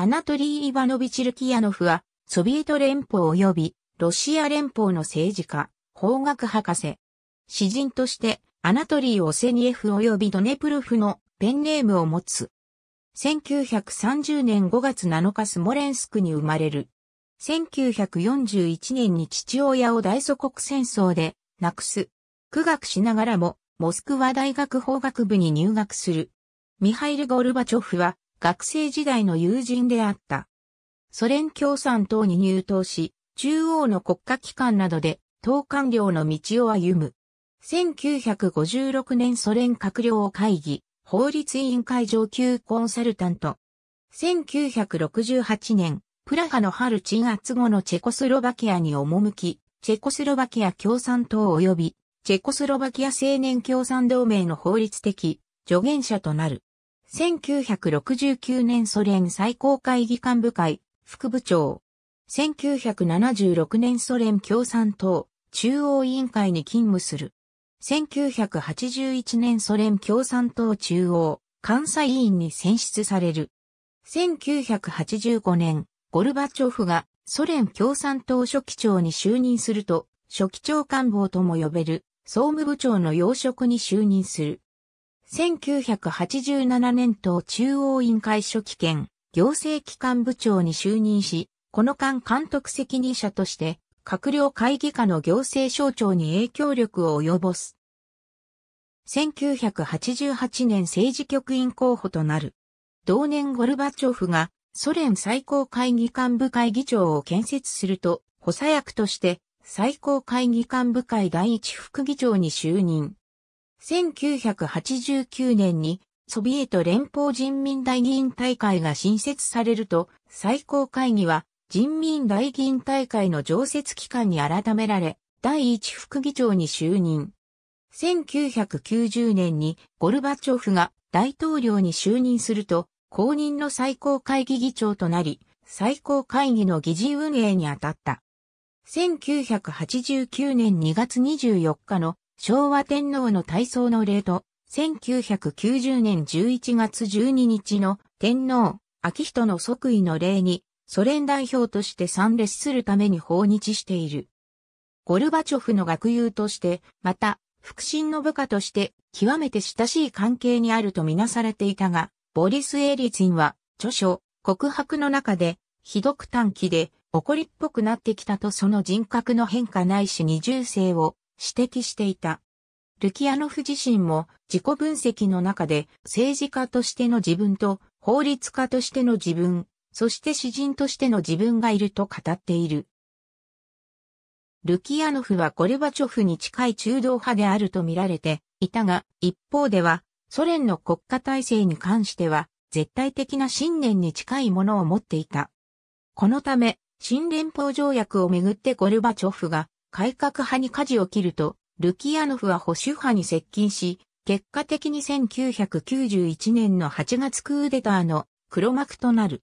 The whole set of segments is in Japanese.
アナトリー・イバノビチ・ルキヤノフは、ソビエト連邦及びロシア連邦の政治家、法学博士。詩人として、アナトリー・オセニエフ及びドネプルフのペンネームを持つ。1930年5月7日スモレンスクに生まれる。1941年に父親を大祖国戦争で亡くす。苦学しながらも、モスクワ大学法学部に入学する。ミハイル・ゴルバチョフは、学生時代の友人であった。ソ連共産党に入党し、中央の国家機関などで党官僚の道を歩む。1956年ソ連閣僚会議、法律委員会上級コンサルタント。1968年、プラハの春鎮圧後のチェコスロバキアに赴き、チェコスロバキア共産党及び、チェコスロバキア青年共産同盟の法律的助言者となる。1969年ソ連最高会議幹部会、副部長。1976年ソ連共産党、中央委員会に勤務する。1981年ソ連共産党中央、監査委員に選出される。1985年、ゴルバチョフがソ連共産党書記長に就任すると、書記長官房とも呼べる総務部長の要職に就任する。1987年党中央委員会書記兼行政機関部長に就任し、この間監督責任者として閣僚会議下の行政省庁に影響力を及ぼす。1988年政治局員候補となる。同年ゴルバチョフがソ連最高会議幹部会議長を建設すると、補佐役として最高会議幹部会第一副議長に就任。1989年にソビエト連邦人民大議員大会が新設されると、最高会議は人民大議員大会の常設機関に改められ、第一副議長に就任。1990年にゴルバチョフが大統領に就任すると、公認の最高会議議長となり、最高会議の議事運営に当たった。1989年2月24日の昭和天皇の体操の礼と、1990年11月12日の天皇、秋人の即位の礼に、ソ連代表として参列するために訪日している。ゴルバチョフの学友として、また、腹心の部下として、極めて親しい関係にあるとみなされていたが、ボリス・エリツィンは、著書、告白の中で、ひどく短期で、怒りっぽくなってきたとその人格の変化ないし二重性を指摘していた。ルキアノフ自身も自己分析の中で政治家としての自分と法律家としての自分、そして詩人としての自分がいると語っている。ルキアノフはゴルバチョフに近い中道派であると見られていたが、一方ではソ連の国家体制に関しては絶対的な信念に近いものを持っていた。このため、新連邦条約をめぐってゴルバチョフが改革派に舵を切ると、ルキアノフは保守派に接近し、結果的に1991年の8月クーデターの黒幕となる。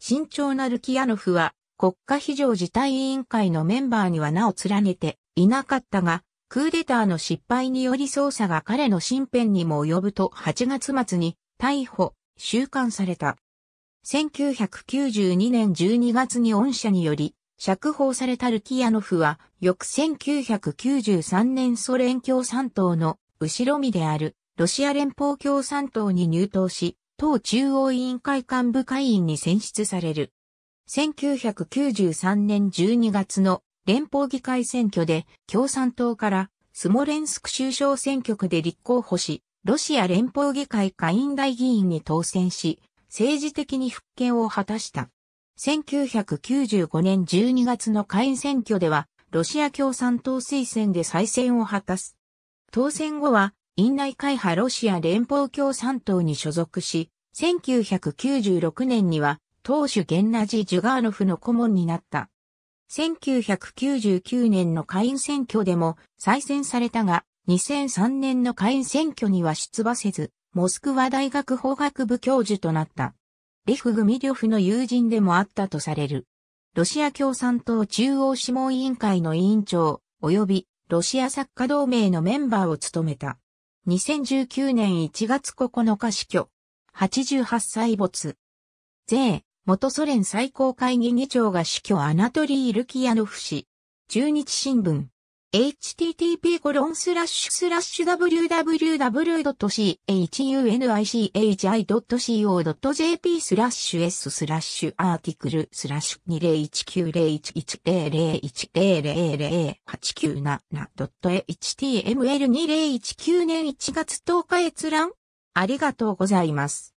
慎重なルキアノフは国家非常事態委員会のメンバーには名を連ねていなかったが、クーデターの失敗により捜査が彼の身辺にも及ぶと8月末に逮捕、収監された。1992年12月に恩赦により釈放されたルキヤノフは、翌1993年ソ連共産党の後ろ身であるロシア連邦共産党に入党し、党中央委員会幹部会員に選出される。1993年12月の連邦議会選挙で共産党からスモレンスク州小選挙区で立候補し、ロシア連邦議会下院大議員に当選し、政治的に復権を果たした。1995年12月の下院選挙では、ロシア共産党推薦で再選を果たす。当選後は、院内会派ロシア連邦共産党に所属し、1996年には、党首ゲンナジ・ジュガーノフの顧問になった。1999年の下院選挙でも再選されたが、2003年の下院選挙には出馬せず、モスクワ大学法学部教授となった。レフ・グミリョフの友人でもあったとされる。ロシア共産党中央諮問委員会の委員長、及びロシア作家同盟のメンバーを務めた。2019年1月9日死去。88歳没。税、元ソ連最高会議議長が死去アナトリー・ルキヤノフ氏。中日新聞。http://www.chunichi.co.jp スラッシュ s スラッシュアーティクルスラッシュ20190110000897 1 .html2019 年1月10日閲覧ありがとうございます。